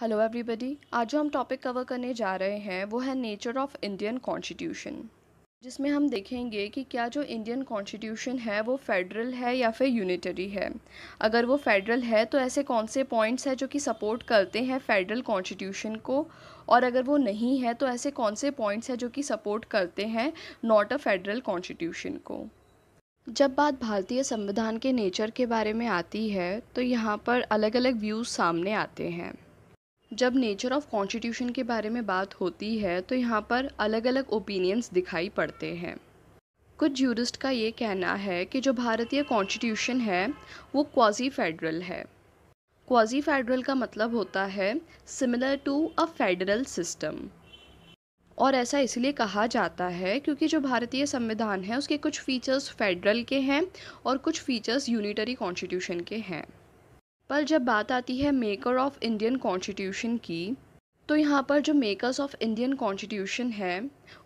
hello everybody आज जो हम टॉपिक कवर करने जा रहे हैं वो है नेचर ऑफ इंडियन कॉन्स्टिट्यूशन जिसमें हम देखेंगे कि क्या जो इंडियन कॉन्स्टिट्यूशन है वो फेडरल है या फिर यूनिटरी है अगर वो फेडरल है तो ऐसे कौन से पॉइंट्स हैं जो कि सपोर्ट करते हैं फेडरल कॉन्स्टिट्यूशन को और अगर वो नहीं है तो ऐसे कौन से पॉइंट्स हैं जो कि सपोर्ट करते हैं नॉट अ फेडरल कॉन्स्टिट्यूशन को जब बात भारतीय संविधान के नेचर के बारे में आती है तो यहाँ पर अलग अलग व्यूज़ सामने आते हैं जब नेचर ऑफ कॉन्स्टिट्यूशन के बारे में बात होती है तो यहाँ पर अलग अलग ओपिनियंस दिखाई पड़ते हैं कुछ जूरिस्ट का ये कहना है कि जो भारतीय कॉन्स्टिट्यूशन है वो क्वाजी फेडरल है क्वाजी फेडरल का मतलब होता है similar to a federal system और ऐसा इसलिए कहा जाता है क्योंकि जो भारतीय संविधान है उसके कुछ फीचर्स फेडरल के हैं और कुछ फीचर्स यूनिटरी कॉन्स्टिट्यूशन के हैं पर जब बात आती है मेकर ऑफ़ इंडियन कॉन्स्टिट्यूशन की तो यहाँ पर जो मेकर्स ऑफ इंडियन कॉन्स्टिट्यूशन है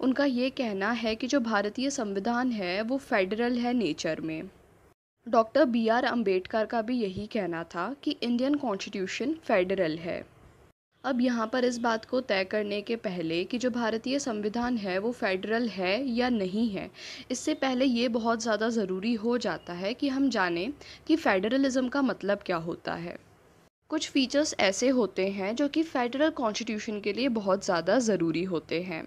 उनका ये कहना है कि जो भारतीय संविधान है वो फेडरल है नेचर में डॉक्टर बी आर अम्बेडकर का भी यही कहना था कि इंडियन कॉन्स्टिट्यूशन फेडरल है अब यहाँ पर इस बात को तय करने के पहले कि जो भारतीय संविधान है वो फेडरल है या नहीं है इससे पहले ये बहुत ज़्यादा ज़रूरी हो जाता है कि हम जानें कि फेडरलिज़्म का मतलब क्या होता है कुछ फीचर्स ऐसे होते हैं जो कि फेडरल कॉन्स्टिट्यूशन के लिए बहुत ज़्यादा ज़रूरी होते हैं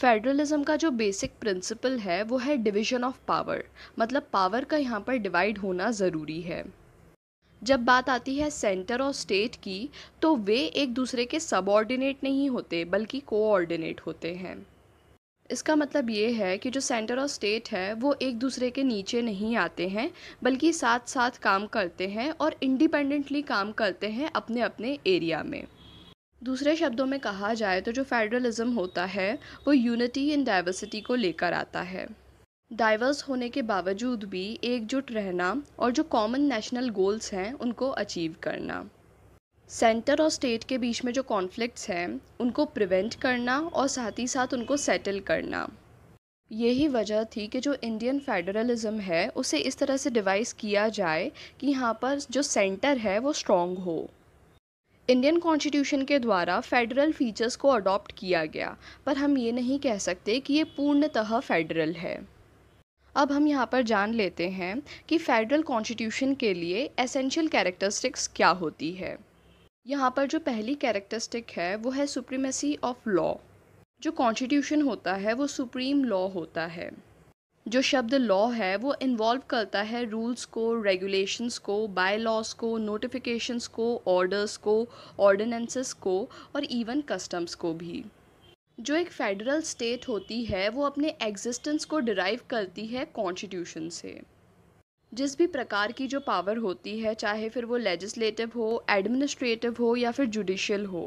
फेडरलिज्म का जो बेसिक प्रिंसिपल है वो है डिवीजन ऑफ पावर मतलब पावर का यहाँ पर डिवाइड होना ज़रूरी है जब बात आती है सेंटर और स्टेट की तो वे एक दूसरे के सबऑर्डिनेट नहीं होते बल्कि कोऑर्डिनेट होते हैं इसका मतलब ये है कि जो सेंटर और स्टेट है वो एक दूसरे के नीचे नहीं आते हैं बल्कि साथ साथ काम करते हैं और इंडिपेंडेंटली काम करते हैं अपने अपने एरिया में दूसरे शब्दों में कहा जाए तो जो फेडरलिज़्म होता है वो यूनिटी इन डाइवर्सिटी को लेकर आता है डाइवर्स होने के बावजूद भी एकजुट रहना और जो कॉमन नेशनल गोल्स हैं उनको अचीव करना सेंटर और स्टेट के बीच में जो कॉन्फ्लिक्ट्स हैं उनको प्रिवेंट करना और साथ ही साथ उनको सेटल करना यही वजह थी कि जो इंडियन फेडरलिज्म है उसे इस तरह से डिवाइस किया जाए कि यहाँ पर जो सेंटर है वो स्ट्रॉन्ग हो इंडियन कॉन्स्टिट्यूशन के द्वारा फेडरल फीचर्स को अडॉप्ट किया गया पर हम ये नहीं कह सकते कि ये पूर्णतः फेडरल है अब हम यहाँ पर जान लेते हैं कि फेडरल कॉन्स्टिट्यूशन के लिए एसेंशियल कैरेक्टरिस्टिक्स क्या होती है यहाँ पर जो पहली कैरेक्टरिस्टिक है वो है सुप्रीमेसी ऑफ लॉ जो कॉन्स्टिट्यूशन होता है वो सुप्रीम लॉ होता है जो शब्द लॉ है वो इन्वॉल्व करता है रूल्स को रेगुलेशंस को बाय लॉज को नोटिफिकेशंस को ऑर्डर्स को ऑर्डिनेंसेस को और इवन कस्टम्स को भी जो एक फेडरल स्टेट होती है वो अपने एग्जिस्टेंस को डिराइव करती है कॉन्स्टिट्यूशन से जिस भी प्रकार की जो पावर होती है चाहे फिर वो लेजिस्लेटिव हो एडमिनिस्ट्रेटिव हो या फिर जुडिशल हो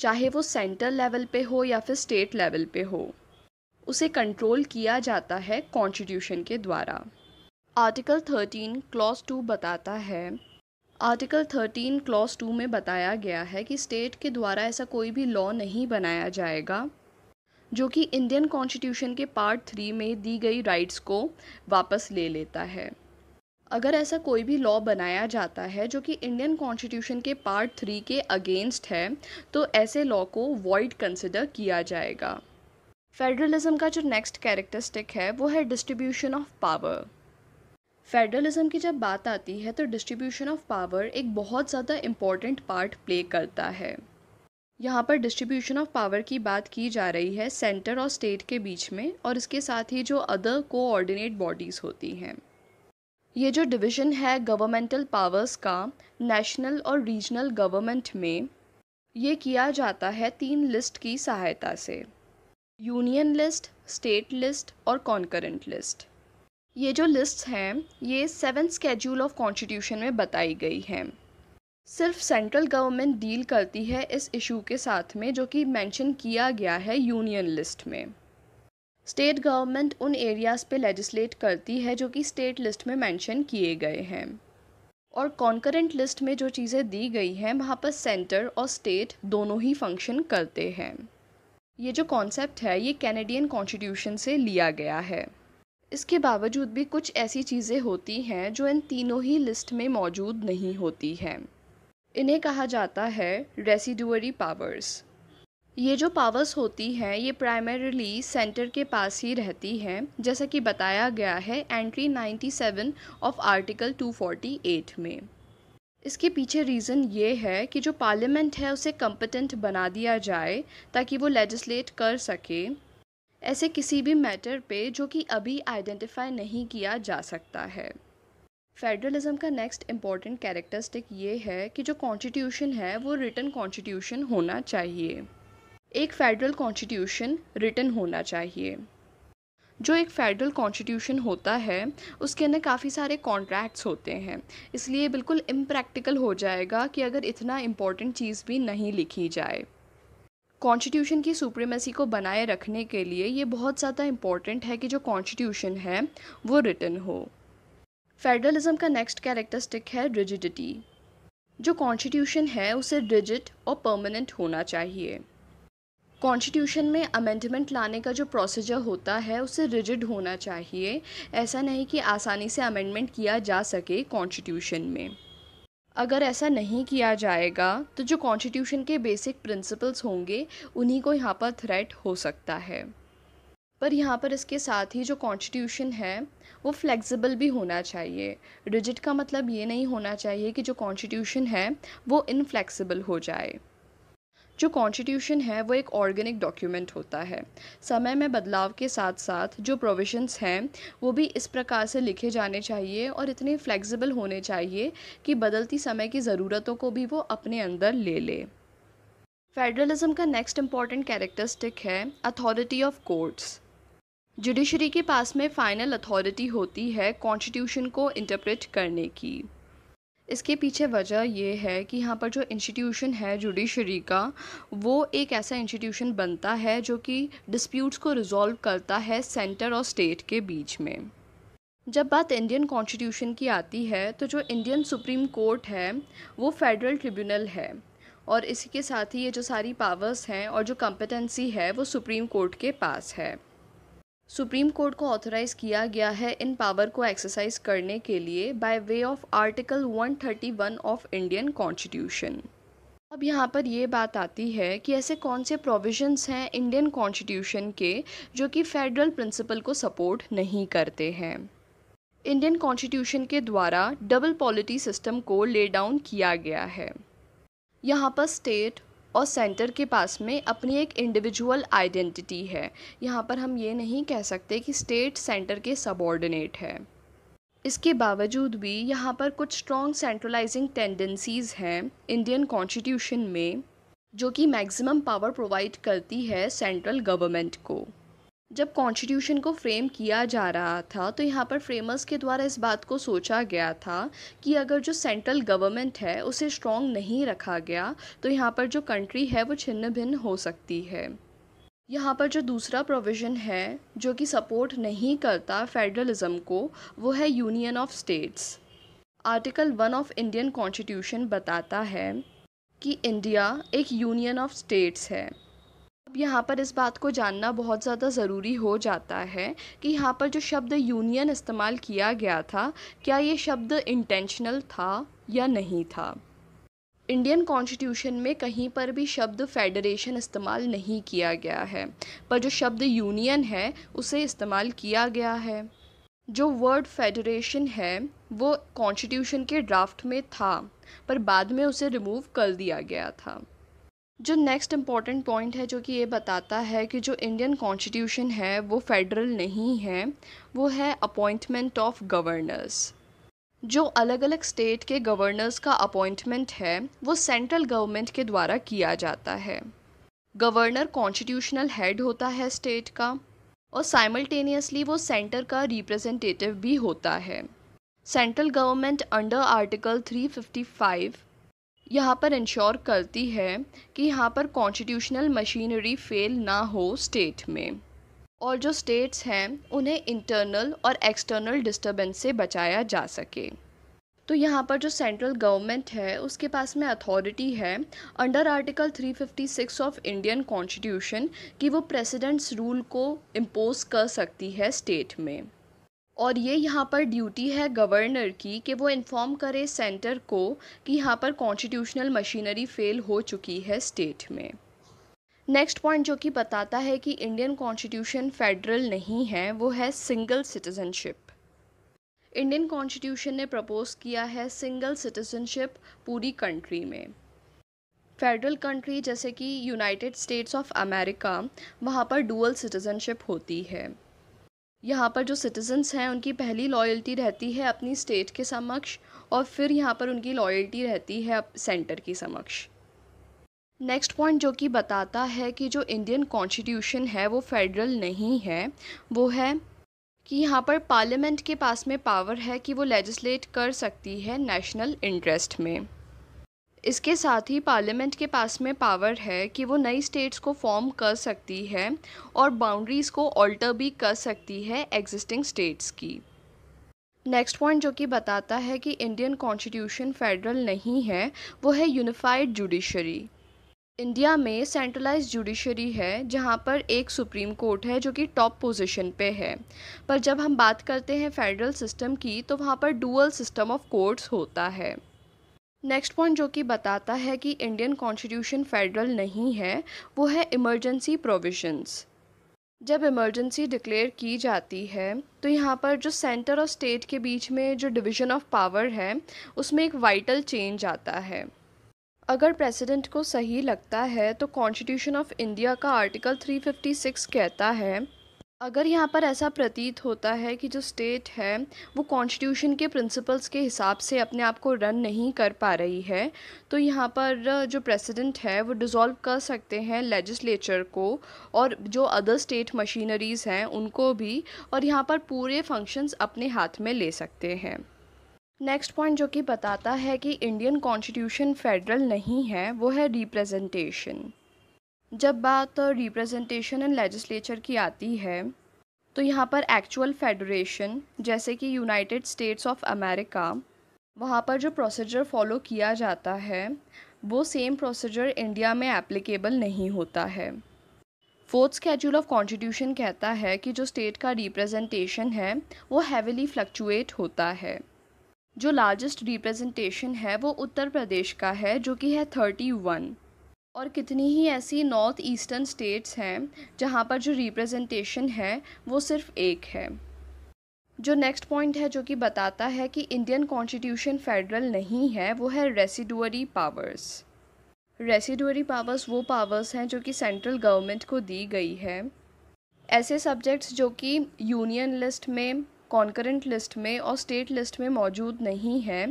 चाहे वो सेंट्रल लेवल पे हो या फिर स्टेट लेवल पे हो उसे कंट्रोल किया जाता है कॉन्स्टिट्यूशन के द्वारा आर्टिकल थर्टीन क्लॉज टू बताता है आर्टिकल थर्टीन क्लॉज टू में बताया गया है कि स्टेट के द्वारा ऐसा कोई भी लॉ नहीं बनाया जाएगा जो कि इंडियन कॉन्स्टिट्यूशन के पार्ट थ्री में दी गई राइट्स को वापस ले लेता है अगर ऐसा कोई भी लॉ बनाया जाता है जो कि इंडियन कॉन्स्टिट्यूशन के पार्ट थ्री के अगेंस्ट है तो ऐसे लॉ को वॉइड कंसिडर किया जाएगा फेडरलिज्म का जो नेक्स्ट कैरेक्टरिस्टिक है वो है डिस्ट्रीब्यूशन ऑफ पावर फेडरलिज्म की जब बात आती है तो डिस्ट्रीब्यूशन ऑफ पावर एक बहुत ज़्यादा इम्पॉर्टेंट पार्ट प्ले करता है यहाँ पर डिस्ट्रीब्यूशन ऑफ पावर की बात की जा रही है सेंटर और स्टेट के बीच में और इसके साथ ही जो अदर कोऑर्डिनेट बॉडीज़ होती हैं ये जो डिवीज़न है गवर्नमेंटल पावर्स का नेशनल और रीजनल गवर्नमेंट में ये किया जाता है तीन लिस्ट की सहायता से यूनियन लिस्ट स्टेट लिस्ट और कॉन्करेंट लिस्ट ये जो लिस्ट हैं ये सेवन स्केड्यूल ऑफ कॉन्स्टिट्यूशन में बताई गई हैं सिर्फ सेंट्रल गवर्नमेंट डील करती है इस इशू के साथ में जो कि मेंशन किया गया है यूनियन लिस्ट में स्टेट गवर्नमेंट उन एरियाज़ पे लेजिस्लेट करती है जो कि स्टेट लिस्ट में मेंशन किए गए हैं और कॉन्करेंट लिस्ट में जो चीज़ें दी गई हैं वहाँ पर सेंटर और स्टेट दोनों ही फंक्शन करते हैं ये जो कॉन्सेप्ट है ये कैनेडियन कॉन्स्टिट्यूशन से लिया गया है इसके बावजूद भी कुछ ऐसी चीज़ें होती हैं जो इन तीनों ही लिस्ट में मौजूद नहीं होती हैं इन्हें कहा जाता है रेसिडुअरी पावर्स ये जो पावर्स होती हैं ये प्राइमरीली सेंटर के पास ही रहती हैं जैसा कि बताया गया है एंट्री 97 ऑफ आर्टिकल 248 में इसके पीछे रीज़न ये है कि जो पार्लियामेंट है उसे कंपटेंट बना दिया जाए ताकि वो लेजिस्लेट कर सके ऐसे किसी भी मैटर पे जो कि अभी आइडेंटिफाई नहीं किया जा सकता है फेडरलिज्म का नेक्स्ट इम्पॉर्टेंट कैरेक्टरिस्टिक ये है कि जो कॉन्स्टिट्यूशन है वो रिटर्न कॉन्स्टिट्यूशन होना चाहिए एक फेडरल कॉन्स्टिट्यूशन रिटर्न होना चाहिए जो एक फेडरल कॉन्स्टिट्यूशन होता है उसके अंदर काफ़ी सारे कॉन्ट्रैक्ट्स होते हैं इसलिए बिल्कुल इम्प्रैक्टिकल हो जाएगा कि अगर इतना इम्पॉर्टेंट चीज़ भी नहीं लिखी जाए कॉन्स्टिट्यूशन की सुप्रीमेसी को बनाए रखने के लिए ये बहुत ज़्यादा इम्पॉर्टेंट है कि जो कॉन्स्टिट्यूशन है वो रिटर्न हो फेडरलिज्म का नेक्स्ट कैरेक्टरिस्टिक है रिजिडिटी जो कॉन्स्टिट्यूशन है उसे रिजिड और परमानेंट होना चाहिए कॉन्स्टिट्यूशन में अमेंडमेंट लाने का जो प्रोसीजर होता है उसे रिजिड होना चाहिए ऐसा नहीं कि आसानी से अमेंडमेंट किया जा सके कॉन्स्टिट्यूशन में अगर ऐसा नहीं किया जाएगा तो जो कॉन्स्टिट्यूशन के बेसिक प्रिंसिपल्स होंगे उन्हीं को यहाँ पर थ्रेट हो सकता है पर यहाँ पर इसके साथ ही जो कॉन्स्टिट्यूशन है वो फ्लेक्सिबल भी होना चाहिए रिजिट का मतलब ये नहीं होना चाहिए कि जो कॉन्स्टिट्यूशन है वो इनफ्लेक्सिबल हो जाए जो कॉन्स्टिट्यूशन है वो एक ऑर्गेनिक डॉक्यूमेंट होता है समय में बदलाव के साथ साथ जो प्रोविजंस हैं वो भी इस प्रकार से लिखे जाने चाहिए और इतने फ्लेक्सिबल होने चाहिए कि बदलती समय की ज़रूरतों को भी वो अपने अंदर ले ले फेडरलिज्म का नेक्स्ट इम्पॉर्टेंट कैरेक्टरिस्टिक है अथॉरिटी ऑफ कोर्ट्स जुडिशरी के पास में फाइनल अथॉरिटी होती है कॉन्स्टिट्यूशन को इंटरप्रेट करने की इसके पीछे वजह ये है कि यहाँ पर जो इंस्टीट्यूशन है जुडिशरी का वो एक ऐसा इंस्टीट्यूशन बनता है जो कि डिस्प्यूट्स को रिजॉल्व करता है सेंटर और स्टेट के बीच में जब बात इंडियन कॉन्स्टिट्यूशन की आती है तो जो इंडियन सुप्रीम कोर्ट है वो फेडरल ट्रिब्यूनल है और इसी के साथ ही ये जो सारी पावर्स हैं और जो कॉम्पिटेंसी है वो सुप्रीम कोर्ट के पास है सुप्रीम कोर्ट को ऑथराइज किया गया है इन पावर को एक्सरसाइज करने के लिए by way of article 131 of Indian constitution अब यहाँ पर ये बात आती है कि ऐसे कौन से प्रोविजंस हैं इंडियन कॉन्स्टिट्यूशन के जो कि फेडरल प्रिंसिपल को सपोर्ट नहीं करते हैं इंडियन कॉन्स्टिट्यूशन के द्वारा डबल पॉलिटी सिस्टम को ले डाउन किया गया है यहाँ पर स्टेट और सेंटर के पास में अपनी एक इंडिविजुअल आइडेंटिटी है यहाँ पर हम ये नहीं कह सकते कि स्टेट सेंटर के सबॉर्डिनेट है इसके बावजूद भी यहाँ पर कुछ स्ट्रॉन्ग सेंट्रलाइजिंग टेंडेंसीज़ हैं इंडियन कॉन्स्टिट्यूशन में जो कि मैक्सिमम पावर प्रोवाइड करती है सेंट्रल गवर्नमेंट को जब कॉन्स्टिट्यूशन को फ्रेम किया जा रहा था तो यहाँ पर फ्रेमर्स के द्वारा इस बात को सोचा गया था कि अगर जो सेंट्रल गवर्नमेंट है उसे स्ट्रॉन्ग नहीं रखा गया तो यहाँ पर जो कंट्री है वो छिन्न भिन्न हो सकती है यहाँ पर जो दूसरा प्रोविज़न है जो कि सपोर्ट नहीं करता फेडरलिज़म को वो है union of states article one of Indian constitution बताता है कि इंडिया एक यूनियन ऑफ स्टेट्स है अब यहाँ पर इस बात को जानना बहुत ज़्यादा ज़रूरी हो जाता है कि यहाँ पर जो शब्द यूनियन इस्तेमाल किया गया था क्या ये शब्द इंटेंशनल था या नहीं था इंडियन कॉन्स्टिट्यूशन में कहीं पर भी शब्द फेडरेशन इस्तेमाल नहीं किया गया है पर जो शब्द यूनियन है उसे इस्तेमाल किया गया है जो वर्ड फेडरेशन है वो कॉन्स्टिट्यूशन के ड्राफ्ट में था पर बाद में उसे रिमूव कर दिया गया था जो नेक्स्ट इम्पॉर्टेंट पॉइंट है जो कि ये बताता है कि जो इंडियन कॉन्स्टिट्यूशन है वो फेडरल नहीं है वो है अपॉइंटमेंट ऑफ गवर्नर्स जो अलग अलग स्टेट के गवर्नर्स का अपॉइंटमेंट है वो सेंट्रल गवर्नमेंट के द्वारा किया जाता है गवर्नर कॉन्स्टिट्यूशनल हेड होता है स्टेट का और साइमल्टेनियसली वो सेंटर का रिप्रेजेंटेटिव भी होता है सेंट्रल गवर्नमेंट अंडर आर्टिकल 355 यहाँ पर इंश्योर करती है कि यहाँ पर कॉन्स्टिट्यूशनल मशीनरी फेल ना हो स्टेट में और जो स्टेट्स हैं उन्हें इंटरनल और एक्सटर्नल डिस्टरबेंस से बचाया जा सके तो यहाँ पर जो सेंट्रल गवर्नमेंट है उसके पास में अथॉरिटी है under article 356 of Indian constitution कि वो प्रेसिडेंट्स रूल को इम्पोज कर सकती है स्टेट में और ये यहाँ पर ड्यूटी है गवर्नर की कि वो इन्फॉर्म करे सेंटर को कि यहाँ पर कॉन्स्टिट्यूशनल मशीनरी फ़ेल हो चुकी है स्टेट में नेक्स्ट पॉइंट जो कि बताता है कि इंडियन कॉन्स्टिट्यूशन फेडरल नहीं है वो है सिंगल सिटीज़नशिप इंडियन कॉन्स्टिट्यूशन ने प्रपोज किया है सिंगल सिटीज़नशिप पूरी कंट्री में फेडरल कंट्री जैसे कि यूनाइटेड स्टेट्स ऑफ अमेरिका वहाँ पर डुअल सिटीज़नशिप होती है यहाँ पर जो सिटीज़न्स हैं उनकी पहली लॉयल्टी रहती है अपनी स्टेट के समक्ष और फिर यहाँ पर उनकी लॉयल्टी रहती है सेंटर के समक्ष नेक्स्ट पॉइंट जो कि बताता है कि जो इंडियन कॉन्स्टिट्यूशन है वो फेडरल नहीं है वो है कि यहाँ पर पार्लियामेंट के पास में पावर है कि वो लेजिस्लेट कर सकती है नेशनल इंटरेस्ट में इसके साथ ही पार्लियामेंट के पास में पावर है कि वो नई स्टेट्स को फॉर्म कर सकती है और बाउंड्रीज़ को ऑल्टर भी कर सकती है एग्जिस्टिंग स्टेट्स की नेक्स्ट पॉइंट जो कि बताता है कि इंडियन कॉन्स्टिट्यूशन फेडरल नहीं है वो है यूनिफाइड जुडिशरी इंडिया में सेंट्रलाइज जुडिशरी है जहाँ पर एक सुप्रीम कोर्ट है जो कि टॉप पोजीशन पे है पर जब हम बात करते हैं फेडरल सिस्टम की तो वहाँ पर डुअल सिस्टम ऑफ कोर्ट्स होता है नेक्स्ट पॉइंट जो कि बताता है कि इंडियन कॉन्स्टिट्यूशन फेडरल नहीं है वो है इमरजेंसी प्रोविजंस जब इमरजेंसी डिक्लेयर की जाती है तो यहाँ पर जो सेंटर और स्टेट के बीच में जो डिवीज़न ऑफ पावर है उसमें एक वाइटल चेंज आता है अगर प्रेसिडेंट को सही लगता है तो कॉन्स्टिट्यूशन ऑफ इंडिया का आर्टिकल 356 कहता है अगर यहाँ पर ऐसा प्रतीत होता है कि जो स्टेट है वो कॉन्स्टिट्यूशन के प्रिंसिपल्स के हिसाब से अपने आप को रन नहीं कर पा रही है तो यहाँ पर जो प्रेसिडेंट है वो डिज़ोल्व कर सकते हैं लेजिस्लेचर को और जो अदर स्टेट मशीनरीज़ हैं उनको भी और यहाँ पर पूरे फंक्शंस अपने हाथ में ले सकते हैं नेक्स्ट पॉइंट जो कि बताता है कि इंडियन कॉन्स्टिट्यूशन फेडरल नहीं है वो है रिप्रेजेंटेशन जब बात रिप्रेजेंटेशन एंड लेजिस्लेचर की आती है तो यहाँ पर एक्चुअल फेडरेशन जैसे कि यूनाइटेड स्टेट्स ऑफ अमेरिका वहाँ पर जो प्रोसीजर फॉलो किया जाता है वो सेम प्रोसीजर इंडिया में एप्लीकेबल नहीं होता है फोर्थ स्केड्यूल ऑफ कॉन्स्टिट्यूशन कहता है कि जो स्टेट का रिप्रेजेंटेशन है वो हैविली फ्लक्चुएट होता है जो लार्जेस्ट रिप्रेजेंटेशन है वो उत्तर प्रदेश का है जो कि है थर्टी वन और कितनी ही ऐसी नॉर्थ ईस्टर्न स्टेट्स हैं जहाँ पर जो रिप्रेजेंटेशन है वो सिर्फ एक है जो नेक्स्ट पॉइंट है जो कि बताता है कि इंडियन कॉन्स्टिट्यूशन फेडरल नहीं है वो है रेसिडुअरी पावर्स रेसिडुअरी पावर्स वो पावर्स हैं जो कि सेंट्रल गवर्नमेंट को दी गई है ऐसे सब्जेक्ट्स जो कि यूनियन लिस्ट में कॉन्करेंट लिस्ट में और स्टेट लिस्ट में मौजूद नहीं हैं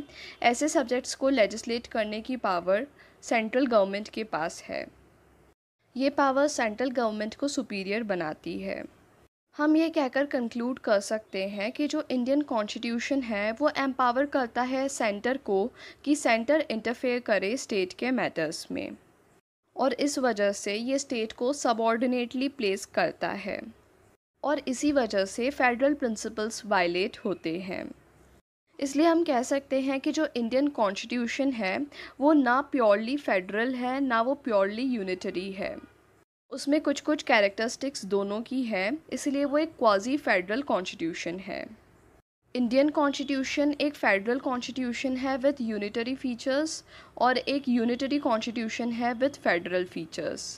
ऐसे सब्जेक्ट्स को लेजिस्लेट करने की पावर सेंट्रल गवर्नमेंट के पास है ये पावर सेंट्रल गवर्नमेंट को सुपीरियर बनाती है हम ये कहकर कंक्लूड कर सकते हैं कि जो इंडियन कॉन्स्टिट्यूशन है वो एम्पावर करता है सेंटर को कि सेंटर इंटरफेयर करे स्टेट के मैटर्स में और इस वजह से ये स्टेट को सबॉर्डिनेटली प्लेस करता है और इसी वजह से फेडरल प्रिंसिपल्स वायलेट होते हैं इसलिए हम कह सकते हैं कि जो इंडियन कॉन्स्टिट्यूशन है वो ना प्योरली फेडरल है ना वो प्योरली यूनिटरी है उसमें कुछ कुछ कैरेक्टरिस्टिक्स दोनों की है इसलिए वो एक क्वाजी फेडरल कॉन्स्टिट्यूशन है इंडियन कॉन्स्टिट्यूशन एक फेडरल कॉन्स्टिट्यूशन है विथ यूनिटरी फीचर्स और एक यूनिटरी कॉन्स्टिट्यूशन है विथ फेडरल फीचर्स